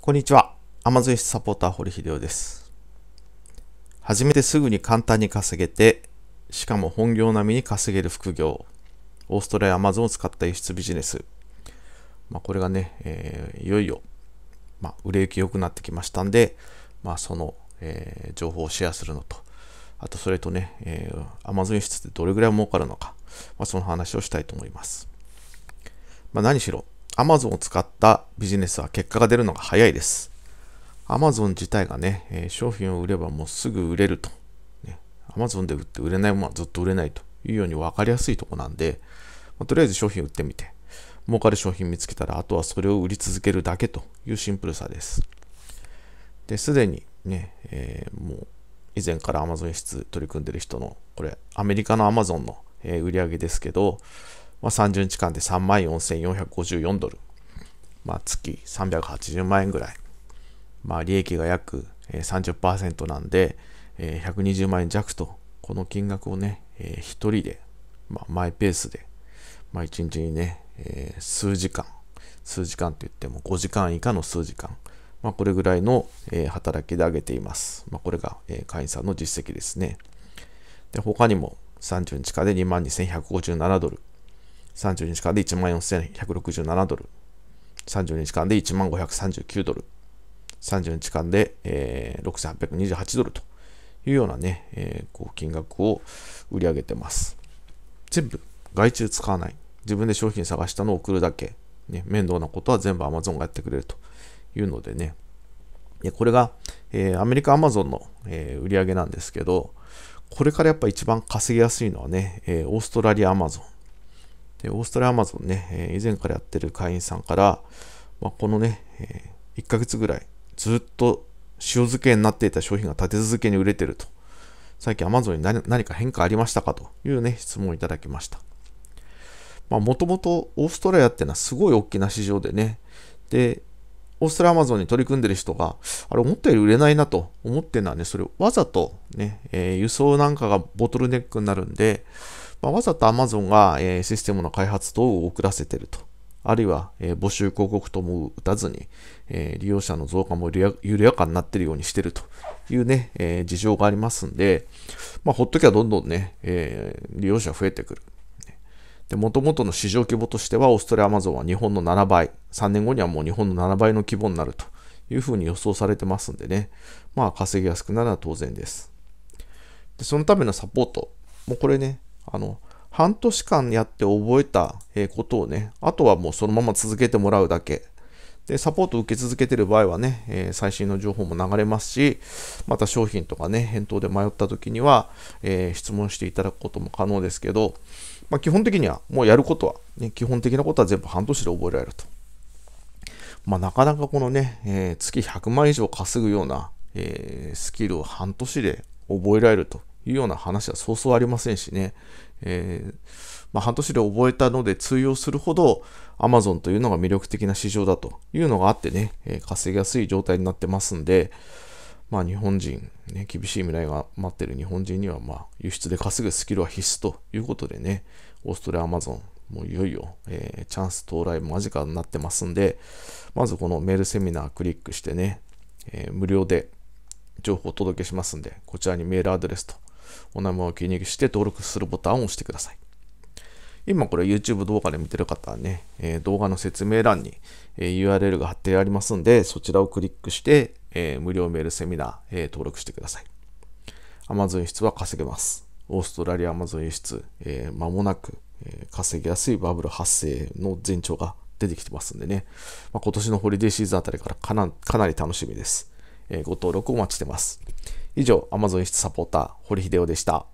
こんにちは。アマゾンサポーター堀秀夫です。始めてすぐに簡単に稼げて、しかも本業並みに稼げる副業。オーストラリアアマゾンを使った輸出ビジネス。まあ、これがね、えー、いよいよ、まあ、売れ行き良くなってきましたんで、まあ、その、えー、情報をシェアするのと、あとそれとね、えー、アマゾン輸出ってどれぐらい儲かるのか、まあ、その話をしたいと思います。まあ、何しろ、Amazon を使ったビジネスは結果が出るのが早いです。Amazon 自体がね、え商品を売ればもうすぐ売れると。ね、Amazon で売って売れないものはずっと売れないというように分かりやすいとこなんで、まあ、とりあえず商品売ってみて、儲かる商品見つけたら、あとはそれを売り続けるだけというシンプルさです。で、すでにね、えー、もう以前から Amazon 輸出取り組んでる人の、これ、アメリカの Amazon の、え売り上げですけど、まあ、30日間で3万4454ドル、まあ、月380万円ぐらい、まあ、利益が約30%なんで、120万円弱と、この金額をね、1人で、まあ、マイペースで、まあ、1日にね、数時間、数時間といっても5時間以下の数時間、まあ、これぐらいの、えー、働きで上げています。まあ、これが、えー、会員さんの実績ですね。で他にも30日間で22,157ドル、30日間で14,167ドル。30日間で15,539ドル。30日間で、えー、6,828ドルというようなね、えー、こう金額を売り上げてます。全部外注使わない。自分で商品探したのを送るだけ。ね、面倒なことは全部 Amazon がやってくれるというのでね。でこれが、えー、アメリカ Amazon の、えー、売り上げなんですけど、これからやっぱ一番稼ぎやすいのはね、えー、オーストラリア Amazon。で、オーストラリアアマゾンね、えー、以前からやってる会員さんから、まあ、このね、えー、1ヶ月ぐらいずっと塩漬けになっていた商品が立て続けに売れてると。最近 Amazon に何何か変化ありましたかというね、質問をいただきました。まあ、もともとオーストラリアってのはすごい大きな市場でね、で、オーストラリアアマゾンに取り組んでる人が、あれ思ったより売れないなと思ってるのはね、それをわざとね、えー、輸送なんかがボトルネックになるんで、まあ、わざと Amazon が、えー、システムの開発等を遅らせてると。あるいは、えー、募集広告とも打たずに、えー、利用者の増加も緩やかになっているようにしているというね、えー、事情がありますんで、まあ、ほっときゃどんどんね、え利用者増えてくる。で、元々の市場規模としては、オーストラリアアマゾンは日本の7倍、3年後にはもう日本の7倍の規模になるというふうに予想されてますんでね、まあ稼ぎやすくなるのは当然です。で、そのためのサポート、もうこれね、あの、半年間やって覚えたことをね、あとはもうそのまま続けてもらうだけ。で、サポートを受け続けてる場合はね、え最新の情報も流れますし、また商品とかね、返答で迷った時には、え質問していただくことも可能ですけど、まあ、基本的にはもうやることは、ね、基本的なことは全部半年で覚えられると。まあ、なかなかこのね、えー、月100万以上稼ぐような、えー、スキルを半年で覚えられるというような話はそうそうありませんしね、えー、まあ、半年で覚えたので通用するほど Amazon というのが魅力的な市場だというのがあってね、え稼ぎやすい状態になってますんで、まあ、日本人、ね、厳しい未来が待ってる日本人には、まあ、輸出で稼ぐスキルは必須ということでね、オーストラリア、アマゾン、もういよいよ、えー、チャンス到来間近になってますんで、まずこのメールセミナークリックしてね、えー、無料で情報をお届けしますんで、こちらにメールアドレスとお名前を記入して登録するボタンを押してください。今これ YouTube 動画で見てる方はね、えー、動画の説明欄に、えー、URL が貼ってありますんで、そちらをクリックして、えー、無料メールセミナー、え登録してください。Amazon 輸出は稼げます。オーストラリア Amazon 輸出、え間もなく、え稼ぎやすいバブル発生の前兆が出てきてますんでね、まあ、今年のホリデーシーズンあたりからかなかなり楽しみです。えご登録お待ちしてます。以上、アマゾン室サポーター、堀秀夫でした。